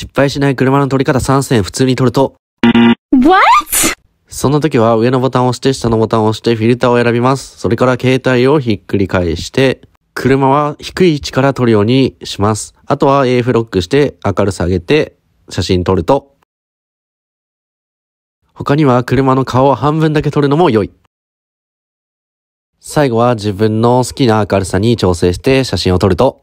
失敗しない車の取り方3選普通に取ると、What? そんな時は上のボタンを押して下のボタンを押してフィルターを選びます。それから携帯をひっくり返して、車は低い位置から撮るようにします。あとは AF ロックして明るさ上げて写真撮ると。他には車の顔を半分だけ撮るのも良い。最後は自分の好きな明るさに調整して写真を撮ると。